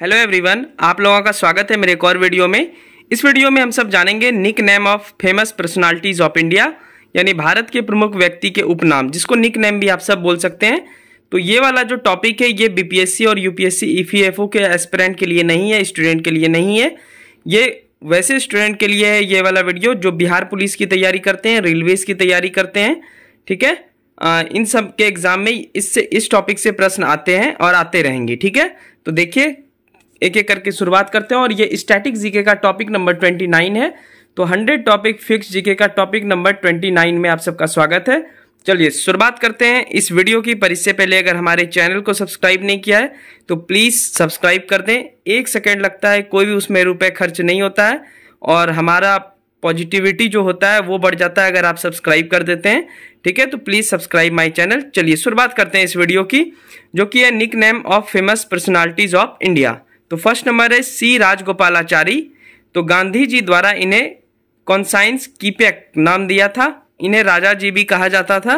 Hello everyone आप लोगों का स्वागत है मेरे एक और वीडियो में इस वीडियो में हम सब जानेंगे nickname of famous personalities of India यानी भारत के प्रमुख व्यक्ति के उपनाम जिसको निक नेम भी आप सब बोल सकते हैं तो ये वाला जो टॉपिक है ये बीपीएससी और यूपीएससी ईपीएफओ e के एस्पिरेंट के लिए नहीं है स्टूडेंट के लिए नहीं है ये वैसे स्टूडेंट के लिए है ये वाला वीडियो जो बिहार पुलिस की तैयारी करते हैं रेलवेज की तैयारी करते हैं ठीक है आ, इन सब के एग्जाम में इससे इस टॉपिक से प्रश्न आते हैं और आते रहेंगे ठीक है तो देखिए एक एक करके शुरुआत करते हैं और ये स्टैटिक जीके का टॉपिक नंबर ट्वेंटी नाइन है तो हंड्रेड टॉपिक फिक्स जीके का टॉपिक नंबर ट्वेंटी नाइन में आप सबका स्वागत है चलिए शुरुआत करते हैं इस वीडियो की पर इससे पहले अगर हमारे चैनल को सब्सक्राइब नहीं किया है तो प्लीज़ सब्सक्राइब कर दें एक सेकेंड लगता है कोई भी उसमें रुपये खर्च नहीं होता है और हमारा पॉजिटिविटी जो होता है वो बढ़ जाता है अगर आप सब्सक्राइब कर देते हैं ठीक है तो प्लीज़ सब्सक्राइब माई चैनल चलिए शुरुआत करते हैं इस वीडियो की जो कि है nickname of famous personalities of India तो फर्स्ट नंबर है सी राजगोपालाचारी तो गांधी जी द्वारा इन्हें कॉन्साइंस कीपैक नाम दिया था इन्हें राजा जी भी कहा जाता था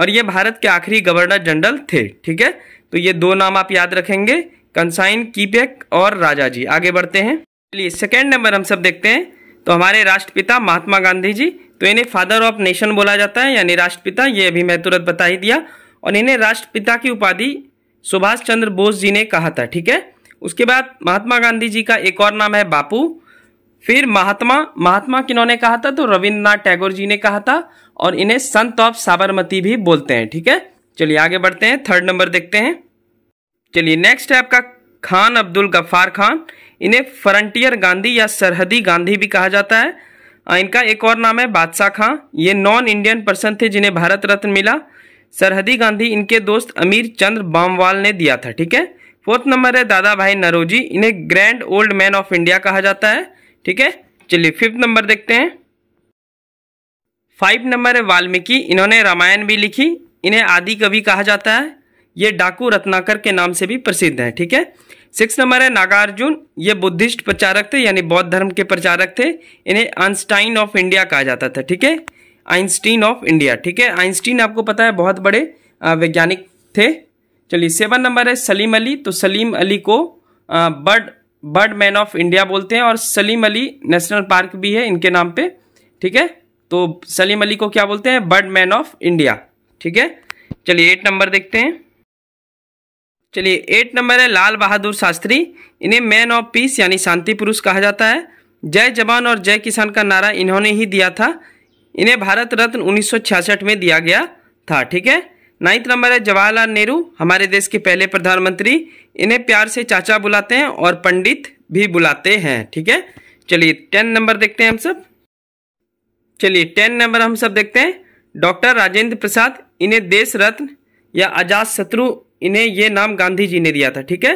और ये भारत के आखिरी गवर्नर जनरल थे ठीक है तो ये दो नाम आप याद रखेंगे कंसाइन कीपैक और राजा जी आगे बढ़ते हैं चलिए सेकेंड नंबर हम सब देखते हैं तो हमारे राष्ट्रपिता महात्मा गांधी जी तो इन्हें फादर ऑफ नेशन बोला जाता है यानी राष्ट्रपिता ये अभी मैं तुरंत बता ही दिया और इन्हें राष्ट्रपिता की उपाधि सुभाष चंद्र बोस जी ने कहा था ठीक है उसके बाद महात्मा गांधी जी का एक और नाम है बापू फिर महात्मा महात्मा किन्होंने कहा था तो रविन्द्रनाथ टैगोर जी ने कहा था और इन्हें संत ऑफ साबरमती भी बोलते हैं ठीक है चलिए आगे बढ़ते हैं थर्ड नंबर देखते हैं चलिए नेक्स्ट है आपका खान अब्दुल गफ्फार खान इन्हें फ्रंटियर गांधी या सरहदी गांधी भी कहा जाता है इनका एक और नाम है बादशाह खां ये नॉन इंडियन पर्सन थे जिन्हें भारत रत्न मिला सरहदी गांधी इनके दोस्त अमीर चंद्र बामवाल ने दिया था ठीक है फोर्थ नंबर है दादा भाई नरोजी इन्हें grand old man of India कहा जाता है ठीक है चलिए फिफ्थ नंबर देखते हैं फाइव नंबर है वाल्मीकि इन्होंने रामायण भी लिखी इन्हें आदि कवि कहा जाता है ये डाकू रत्नाकर के नाम से भी प्रसिद्ध हैं ठीक है सिक्स नंबर है नागार्जुन ये बुद्धिस्ट प्रचारक थे यानी बौद्ध धर्म के प्रचारक थे इन्हें आइंस्टाइन ऑफ इंडिया कहा जाता था ठीक है आइंस्टीन ऑफ इंडिया ठीक है आइंस्टीन आपको पता है बहुत बड़े वैज्ञानिक थे चलिए सेवन नंबर है सलीम अली तो सलीम अली को bird bird man of India बोलते हैं और सलीम अली नेशनल पार्क भी है इनके नाम पे ठीक है तो सलीम अली को क्या बोलते हैं बर्ड मैन ऑफ इंडिया ठीक है चलिए एट नंबर देखते हैं चलिए एट नंबर है लाल बहादुर शास्त्री इन्हें मैन ऑफ पीस यानी शांति पुरुष कहा जाता है जय जवान और जय किसान का नारा इन्होंने ही दिया था इन्हें भारत रत्न उन्नीस में दिया गया था ठीक है नाइन्थ नंबर है जवाहरलाल नेहरू हमारे देश के पहले प्रधानमंत्री इन्हें प्यार से चाचा बुलाते हैं और पंडित भी बुलाते हैं ठीक है चलिए टेन नंबर देखते हैं हम सब चलिए टेन नंबर हम सब देखते हैं डॉक्टर राजेंद्र प्रसाद इन्हें देश रत्न या आजाद शत्रु इन्हें ये नाम गांधी जी ने दिया था ठीक है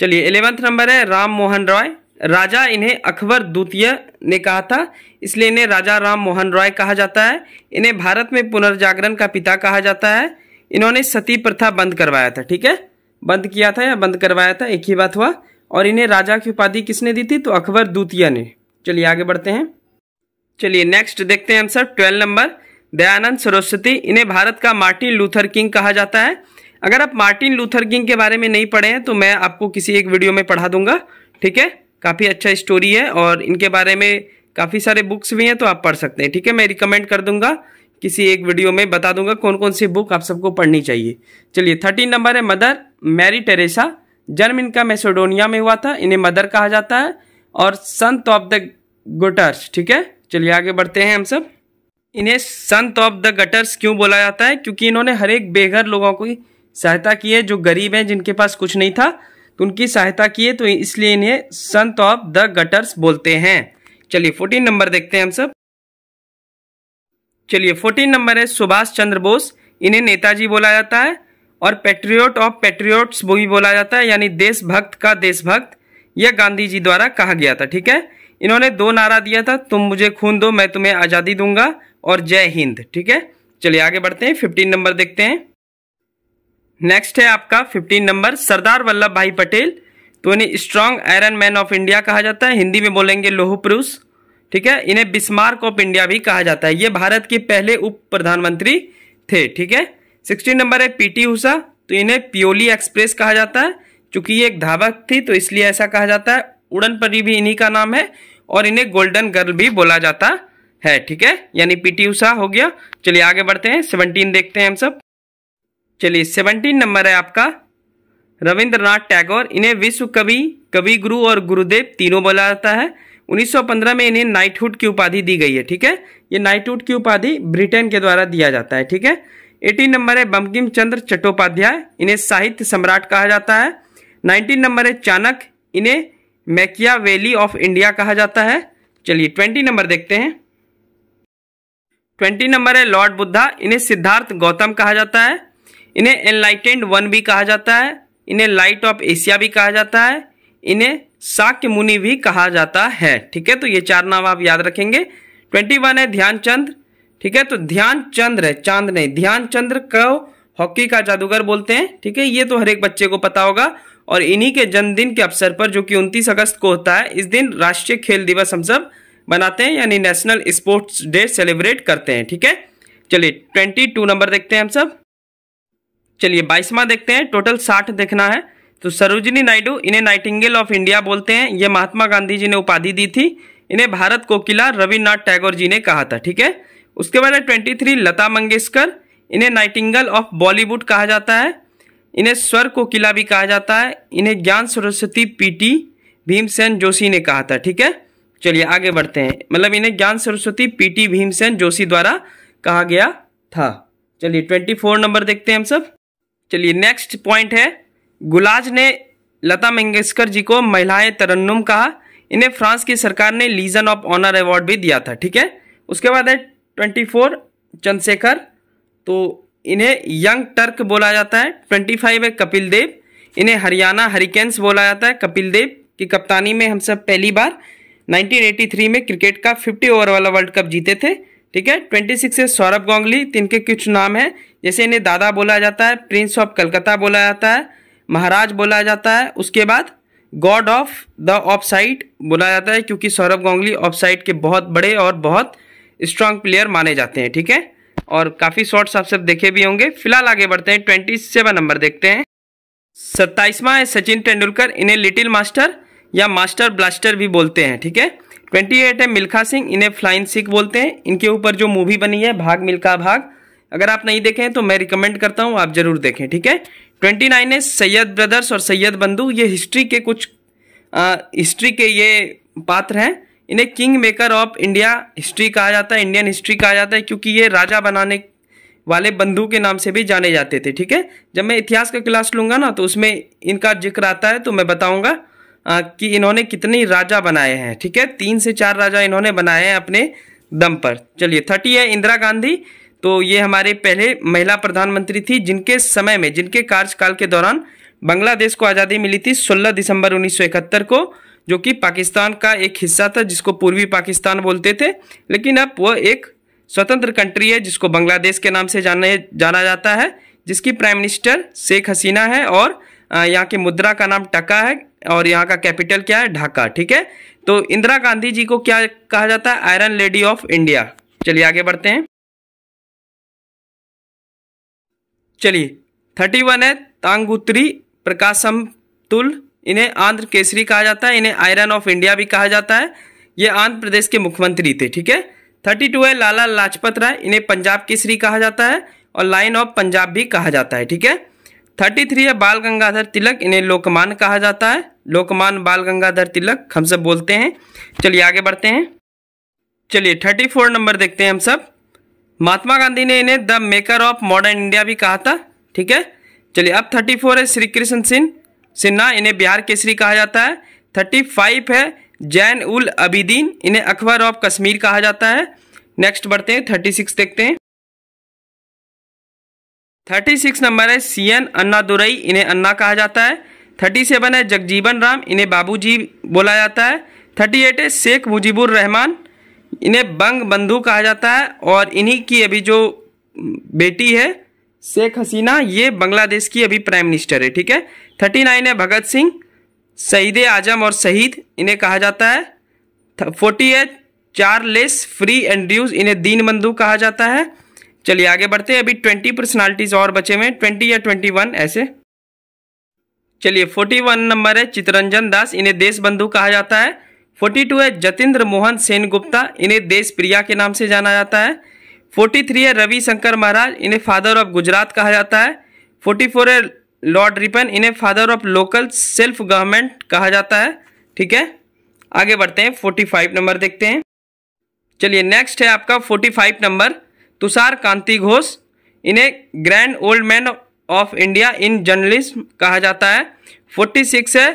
चलिए इलेवंथ नंबर है राम मोहन रॉय राजा इन्हें अकबर द्वितीय ने कहा था इसलिए इन्हें राजा राम मोहन रॉय कहा जाता है इन्हें भारत में पुनर्जागरण का पिता कहा जाता है इन्होंने सती प्रथा बंद करवाया था ठीक है बंद किया था या बंद करवाया था एक ही बात हुआ और इन्हें राजा की उपाधि किसने दी थी तो अकबर द्वितीय ने चलिए आगे बढ़ते हैं चलिए नेक्स्ट देखते हैं answer twelve number Dayanand Saraswati इन्हें भारत का मार्टिन लूथर किंग कहा जाता है अगर आप मार्टिन लूथर किंग के बारे में नहीं पढ़े हैं तो मैं आपको किसी एक वीडियो में पढ़ा दूंगा ठीक है काफ़ी अच्छा स्टोरी है और इनके बारे में काफ़ी सारे बुक्स भी हैं तो आप पढ़ सकते हैं ठीक है मैं रिकमेंड कर दूंगा किसी एक वीडियो में बता दूंगा कौन कौन सी बुक आप सबको पढ़नी चाहिए चलिए थर्टीन नंबर है मदर मैरी टेरेसा जन्म इनका मैसेडोनिया में हुआ था इन्हें मदर कहा जाता है और संत ऑफ द गुटर्स ठीक है चलिए आगे बढ़ते हैं हम सब इन्हें संत ऑफ द गटर्स क्यों बोला जाता है क्योंकि इन्होंने हर एक बेघर लोगों की सहायता की है जो गरीब हैं जिनके पास कुछ नहीं था तो उनकी सहायता किए तो इसलिए इन्हें संत ऑफ द गटर्स बोलते हैं चलिए फोर्टीन नंबर देखते हैं हम सब चलिए फोर्टीन नंबर है सुभाष चंद्र बोस इन्हें नेताजी बोला जाता है और पेट्रियोट ऑफ पेट्रियोट्स भी बोला जाता है यानी देशभक्त का देशभक्त यह गांधी जी द्वारा कहा गया था ठीक है इन्होंने दो नारा दिया था तुम मुझे खून दो मैं तुम्हें आज़ादी दूंगा और जय हिंद ठीक है चलिए आगे बढ़ते हैं फिफ्टीन नंबर देखते हैं नेक्स्ट है आपका फिफ्टीन नंबर सरदार वल्लभ भाई पटेल तो इन्हें strong iron man of India कहा जाता है हिंदी में बोलेंगे लोह पुरुष ठीक है इन्हें बिस्मार्क ऑफ इंडिया भी कहा जाता है ये भारत के पहले उप प्रधानमंत्री थे ठीक है सिक्सटीन नंबर है पीटी उषा तो इन्हें पियोली एक्सप्रेस कहा जाता है चूंकि ये एक धावक थी तो इसलिए ऐसा कहा जाता है उड़न परी भी इन्हीं का नाम है और इन्हें गोल्डन गर्ल भी बोला जाता है ठीक है यानी पीटी उषा हो गया चलिए आगे बढ़ते हैं सेवनटीन देखते हैं हम सब चलिए सेवनटीन नंबर है आपका रविंद्रनाथ टैगोर इन्हें विश्व कवि कवि गुरु और गुरुदेव तीनों बोला जाता है 1915 में इन्हें नाइटहुड की उपाधि दी गई है ठीक है ये नाइटहुड की उपाधि ब्रिटेन के द्वारा दिया जाता है ठीक है एटीन नंबर है बमकिम चंद्र चट्टोपाध्याय इन्हें साहित्य सम्राट कहा जाता है नाइनटीन नंबर है चाणक इन्हें मैकिया वैली ऑफ इंडिया कहा जाता है चलिए ट्वेंटी नंबर देखते हैं ट्वेंटी नंबर है लॉर्ड बुद्धा इन्हें सिद्धार्थ गौतम कहा जाता है इन्हें एनलाइटेंड वन भी कहा जाता है इन्हें लाइट ऑफ एशिया भी कहा जाता है इन्हें शाक्य मुनि भी कहा जाता है ठीक है तो ये चार नाम आप याद रखेंगे ट्वेंटी वन है ध्यानचंद ठीक है तो ध्यानचंद्र है चांद नहीं ध्यानचंद्र को हॉकी का जादूगर बोलते हैं ठीक है ये तो हर एक बच्चे को पता होगा और इन्हीं के जन्मदिन के अवसर पर जो कि उनतीस अगस्त को होता है इस दिन राष्ट्रीय खेल दिवस हम सब बनाते हैं यानी नेशनल स्पोर्ट्स डे सेलिब्रेट करते हैं ठीक है चलिए ट्वेंटी टू नंबर देखते हैं हम सब चलिए बाईसवां देखते हैं टोटल साठ देखना है तो सरोजिनी नायडू इन्हें नाइटिंगेल ऑफ इंडिया बोलते हैं ये महात्मा गांधी जी ने उपाधि दी थी इन्हें भारत कोकिला रविन्द्रनाथ टैगोर जी ने कहा था ठीक है उसके बाद है ट्वेंटी थ्री लता मंगेशकर इन्हें नाइटिंगल ऑफ बॉलीवुड कहा जाता है इन्हें स्वर कोकिला भी कहा जाता है इन्हें ज्ञान सरस्वती पीटी भीमसेन जोशी ने कहा था ठीक है चलिए आगे बढ़ते हैं मतलब इन्हें ज्ञान सरस्वती पीटी भीमसेन जोशी द्वारा कहा गया था चलिए ट्वेंटी फोर नंबर देखते हैं हम सब चलिए नेक्स्ट पॉइंट है गुलाज ने लता मंगेशकर जी को महिलाएं तरन्नुम कहा इन्हें फ्रांस की सरकार ने लीजन ऑफ ऑनर अवार्ड भी दिया था ठीक है उसके बाद है ट्वेंटी फोर चंद्रशेखर तो इन्हें यंग टर्क बोला जाता है ट्वेंटी फाइव है कपिल देव इन्हें हरियाणा हरिकेन्स बोला जाता है कपिल देव की कप्तानी में हम सब पहली बार 1983 में क्रिकेट का 50 ओवर वाला वर्ल्ड कप जीते थे ठीक है ट्वेंटी सिक्स है सौरभ गांगुली इनके कुछ नाम है जैसे इन्हें दादा बोला जाता है प्रिंस ऑफ कलकत्ता बोला जाता है महाराज बोला जाता है उसके बाद god of the off side बोला जाता है क्योंकि सौरभ गांगुली ऑफ साइड के बहुत बड़े और बहुत स्ट्रांग प्लेयर माने जाते हैं ठीक है और काफ़ी शॉर्ट्स आप सब देखे भी होंगे फिलहाल आगे बढ़ते हैं ट्वेंटी सेवन नंबर देखते हैं सत्ताईसवां है सचिन तेंदुलकर इन्हें लिटिल मास्टर या मास्टर ब्लास्टर भी बोलते हैं ठीक है थीके? ट्वेंटी एट है मिल्खा सिंह इन्हें फ्लाइंग सिख बोलते हैं इनके ऊपर जो मूवी बनी है भाग मिल्खा भाग अगर आप नहीं देखें तो मैं रिकमेंड करता हूँ आप जरूर देखें ठीक है ट्वेंटी नाइन है सैयद ब्रदर्स और सैयद बंधु ये हिस्ट्री के कुछ आ, हिस्ट्री के ये पात्र हैं इन्हें king maker of India history कहा जाता है इंडियन हिस्ट्री कहा जाता है क्योंकि ये राजा बनाने वाले बंधु के नाम से भी जाने जाते थे ठीक है जब मैं इतिहास का क्लास लूंगा ना तो उसमें इनका जिक्र आता है तो मैं बताऊंगा कि इन्होंने कितने राजा बनाए हैं ठीक है तीन से चार राजा इन्होंने बनाए हैं अपने दम पर चलिए थर्टी है इंदिरा गांधी तो ये हमारे पहले महिला प्रधानमंत्री थी जिनके समय में जिनके कार्यकाल के दौरान बांग्लादेश को आज़ादी मिली थी 16 दिसंबर 1971 को जो कि पाकिस्तान का एक हिस्सा था जिसको पूर्वी पाकिस्तान बोलते थे लेकिन अब वह एक स्वतंत्र कंट्री है जिसको बांग्लादेश के नाम से जाने जाना जाता है जिसकी प्राइम मिनिस्टर शेख हसीना है और यहाँ के मुद्रा का नाम टका है और यहाँ का कैपिटल क्या है ढाका ठीक है तो इंदिरा गांधी जी को क्या कहा जाता है आयरन लेडी ऑफ इंडिया चलिए आगे बढ़ते हैं चलिए थर्टी वन है तांगुत्री प्रकाशम तुल इन्हें आंध्र केसरी कहा जाता है इन्हें आयरन ऑफ इंडिया भी कहा जाता है ये आंध्र प्रदेश के मुख्यमंत्री थे ठीक है थर्टी टू है लाला लाजपत राय इन्हें पंजाब केसरी कहा जाता है और लाइन ऑफ पंजाब भी कहा जाता है ठीक है थर्टी थ्री है बाल गंगाधर तिलक इन्हें लोकमान कहा जाता है लोकमान बाल गंगाधर तिलक हम सब बोलते हैं चलिए आगे बढ़ते हैं चलिए थर्टी फोर नंबर देखते हैं हम सब महात्मा गांधी ने इन्हें the maker of modern India भी कहा था ठीक है चलिए अब थर्टी फोर है श्री कृष्ण सिंह सिन्हा इन्हें बिहार केसरी कहा जाता है थर्टी फाइव है जैन उल अबिदीन इन्हें अखबार ऑफ कश्मीर कहा जाता है नेक्स्ट बढ़ते हैं थर्टी सिक्स देखते हैं थर्टी सिक्स नंबर है सी एन अन्ना दुरई इन्हें अन्ना कहा जाता है थर्टी सेवन है जगजीवन राम इन्हें बाबूजी बोला जाता है थर्टी एट है शेख मुजीबुर रहमान इन्हें बंग बंधु कहा जाता है और इन्हीं की अभी जो बेटी है शेख हसीना ये बांग्लादेश की अभी प्राइम मिनिस्टर है ठीक है थर्टी नाइन है भगत सिंह शहीद आजम और शहीद इन्हें कहा जाता है फोर्टी है चार्लेस फ्री एंड्रयूज इन्हें दीन बंधु कहा जाता है चलिए आगे बढ़ते हैं अभी ट्वेंटी पर्सनालिटीज और बचे हुए ट्वेंटी या ट्वेंटी वन ऐसे चलिए फोर्टी वन नंबर है चितरंजन दास इन्हें देश बंधु कहा जाता है फोर्टी टू है जतेंद्र मोहन सेन गुप्ता इन्हें देश प्रिया के नाम से जाना जाता है फोर्टी थ्री है रविशंकर महाराज इन्हें फादर ऑफ गुजरात कहा जाता है फोर्टी फोर है लॉर्ड रिपन इन्हें father of local self government कहा जाता है ठीक है आगे बढ़ते हैं फोर्टी फाइव नंबर देखते हैं चलिए नेक्स्ट है आपका forty five number Tushar Kanti Ghosh इन्हें grand old man of India in journalism कहा जाता है फोर्टी सिक्स है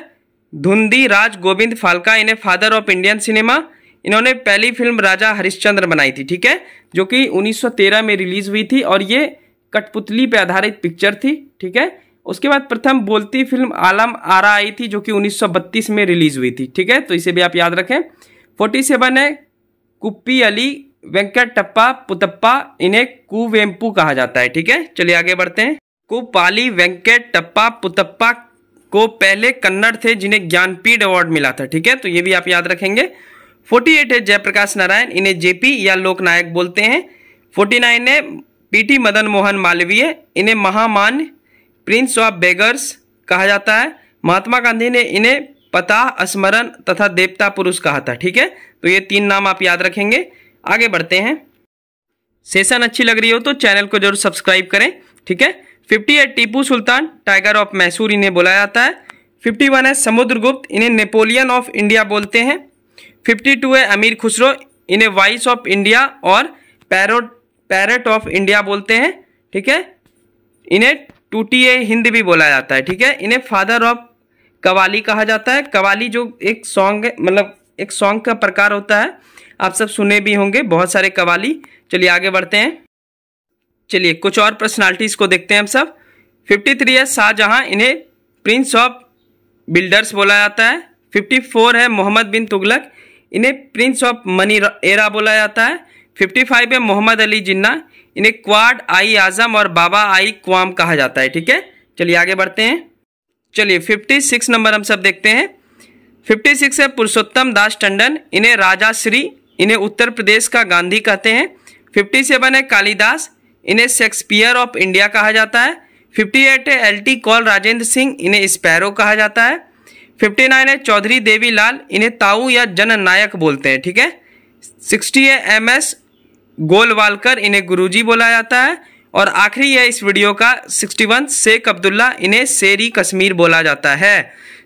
धुंधी राज गोविंद फाल्का इन्हें फादर ऑफ इंडियन सिनेमा इन्होंने पहली फिल्म राजा हरिश्चंद्र बनाई थी ठीक है जो कि 1913 में रिलीज हुई थी और ये कठपुतली पर आधारित पिक्चर थी ठीक है उसके बाद प्रथम बोलती फिल्म आलम आरा आई थी जो कि 1932 में रिलीज हुई थी ठीक है तो इसे भी आप याद रखें 47 है कुप्पी अली वेंकटप्पा पुतप्पा इन्हें कुवेम्पू कहा जाता है ठीक है चलिए आगे बढ़ते हैं कुपाली वेंकटप्पा पुतप्पा को पहले कन्नड़ थे जिन्हें ज्ञानपीठ अवार्ड मिला था ठीक है तो ये भी आप याद रखेंगे 48 है जयप्रकाश नारायण इन्हें जेपी या लोकनायक बोलते हैं 49 है पीटी मदन मोहन मालवीय इन्हें महामान्य प्रिंस ऑफ बेगर्स कहा जाता है महात्मा गांधी ने इन्हें पता स्मरण तथा देवता पुरुष कहा था ठीक है तो ये तीन नाम आप याद रखेंगे आगे बढ़ते हैं सेशन अच्छी लग रही हो तो चैनल को जरूर सब्सक्राइब करें ठीक है फिफ्टी है टीपू सुल्तान टाइगर ऑफ मैसूर इन्हें बोला जाता है फिफ्टी वन है समुद्रगुप्त इन्हें नेपोलियन ऑफ इंडिया बोलते हैं फिफ्टी टू है अमीर खुसरो इन्हें वाइस ऑफ इंडिया और पैरोट पैरट ऑफ इंडिया बोलते हैं ठीक है इन्हें टूटी ए हिंद भी बोला जाता है ठीक है इन्हें फादर ऑफ कवाली कहा जाता है कवाली जो एक सॉन्ग मतलब एक सॉन्ग का प्रकार होता है आप सब सुने भी होंगे बहुत सारे कवाली चलिए आगे बढ़ते हैं चलिए कुछ और पर्सनालिटीज़ को देखते हैं हम सब फिफ्टी थ्री है शाहजहाँ इन्हें प्रिंस ऑफ बिल्डर्स बोला जाता है फिफ्टी फोर है मोहम्मद बिन तुगलक इन्हें प्रिंस ऑफ मनी एरा बोला जाता है फिफ्टी फाइव है मोहम्मद अली जिन्ना इन्हें क्वाड आई आजम और बाबा आई क्वाम कहा जाता है ठीक है चलिए आगे बढ़ते हैं चलिए फिफ्टी सिक्स नंबर हम सब देखते हैं फिफ्टी सिक्स है पुरुषोत्तम दास टंडन इन्हें राजा श्री इन्हें उत्तर प्रदेश का गांधी कहते हैं 57 है कालिदास इन्हें शेक्सपियर ऑफ इंडिया कहा जाता है 58 है L T col Rajendra Singh इन्हें स्पैरो कहा जाता है 59 है चौधरी देवी लाल इन्हें ताऊ या जननायक बोलते हैं ठीक है 60 है एम एस गोलवालकर इन्हें गुरुजी बोला जाता है और आखिरी है इस वीडियो का 61 शेख अब्दुल्ला इन्हें शेरी कश्मीर बोला जाता है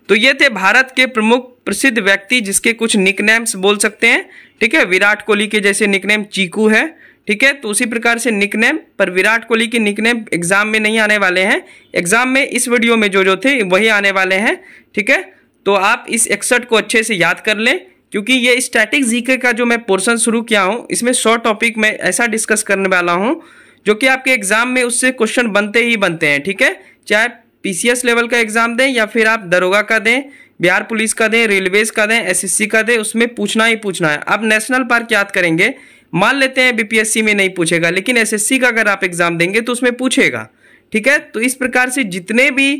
तो ये थे भारत के प्रमुख प्रसिद्ध व्यक्ति जिसके कुछ निकनेम्स बोल सकते हैं ठीक है विराट कोहली के जैसे निकनेम चीकू है ठीक है तो उसी प्रकार से निकनेम पर विराट कोहली के निकनेम एग्जाम में नहीं आने वाले हैं एग्जाम में इस वीडियो में जो जो थे वही आने वाले हैं ठीक है तो आप इस एक्सर्ट को अच्छे से याद कर लें क्योंकि ये स्टैटिक जीके का जो मैं पोर्सन शुरू किया हूँ इसमें शॉर्ट टॉपिक में ऐसा डिस्कस करने वाला हूँ जो कि आपके एग्जाम में उससे क्वेश्चन बनते ही बनते हैं ठीक है चाहे पीसीएस लेवल का एग्जाम दें या फिर आप दरोगा का दें बिहार पुलिस का दें रेलवेज का दें एसएससी का दें उसमें पूछना ही पूछना है आप नेशनल पार्क याद करेंगे मान लेते हैं बीपीएससी में नहीं पूछेगा लेकिन एसएससी का अगर आप एग्जाम देंगे तो उसमें पूछेगा ठीक है तो इस प्रकार से जितने भी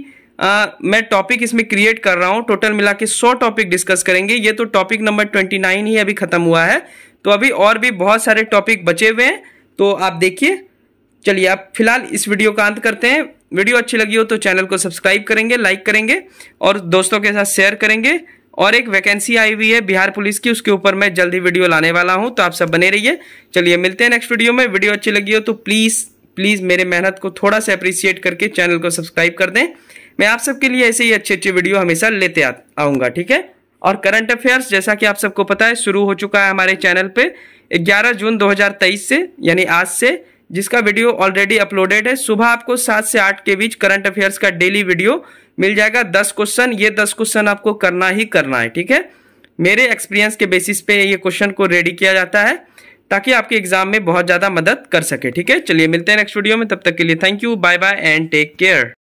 आ, मैं टॉपिक इसमें क्रिएट कर रहा हूँ टोटल मिला के सौ टॉपिक डिस्कस करेंगे ये तो टॉपिक नंबर ट्वेंटी नाइन ही अभी खत्म हुआ है तो अभी और भी बहुत सारे टॉपिक बचे हुए हैं तो आप देखिए चलिए आप फिलहाल इस वीडियो का अंत करते हैं वीडियो अच्छी लगी हो तो चैनल को सब्सक्राइब करेंगे लाइक करेंगे और दोस्तों के साथ शेयर करेंगे और एक वैकेंसी आई हुई है बिहार पुलिस की उसके ऊपर मैं जल्दी वीडियो लाने वाला हूं तो आप सब बने रहिए चलिए मिलते हैं नेक्स्ट वीडियो में वीडियो अच्छी लगी हो तो प्लीज़ प्लीज़ मेरे मेहनत को थोड़ा सा अप्रिसिएट करके चैनल को सब्सक्राइब कर दें मैं आप सबके लिए ऐसे ही अच्छे अच्छे वीडियो हमेशा लेते आऊँगा ठीक है और करंट अफेयर्स जैसा कि आप सबको पता है शुरू हो चुका है हमारे चैनल पर ग्यारह जून दो से यानी आज से जिसका वीडियो ऑलरेडी अपलोडेड है सुबह आपको सात से आठ के बीच करंट अफेयर्स का डेली वीडियो मिल जाएगा दस क्वेश्चन ये दस क्वेश्चन आपको करना ही करना है ठीक है मेरे एक्सपीरियंस के बेसिस पे ये क्वेश्चन को रेडी किया जाता है ताकि आपके एग्जाम में बहुत ज़्यादा मदद कर सके ठीक है चलिए मिलते हैं नेक्स्ट वीडियो में तब तक के लिए thank you bye bye and take care